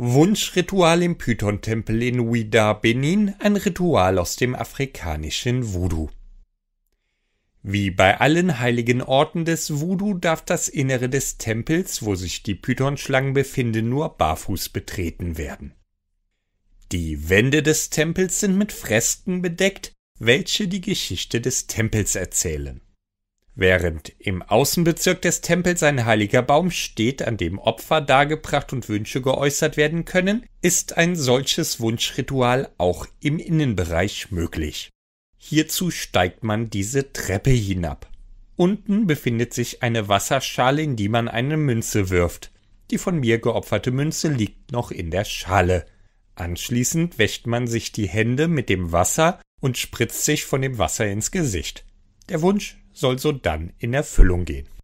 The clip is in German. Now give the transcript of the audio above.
Wunschritual im Python-Tempel in Ouida, Benin, ein Ritual aus dem afrikanischen Voodoo. Wie bei allen heiligen Orten des Voodoo darf das Innere des Tempels, wo sich die Pythonschlangen befinden, nur barfuß betreten werden. Die Wände des Tempels sind mit Fresken bedeckt, welche die Geschichte des Tempels erzählen während im Außenbezirk des Tempels ein heiliger Baum steht, an dem Opfer dargebracht und Wünsche geäußert werden können, ist ein solches Wunschritual auch im Innenbereich möglich. Hierzu steigt man diese Treppe hinab. Unten befindet sich eine Wasserschale, in die man eine Münze wirft. Die von mir geopferte Münze liegt noch in der Schale. Anschließend wäscht man sich die Hände mit dem Wasser und spritzt sich von dem Wasser ins Gesicht. Der Wunsch soll sodann in Erfüllung gehen.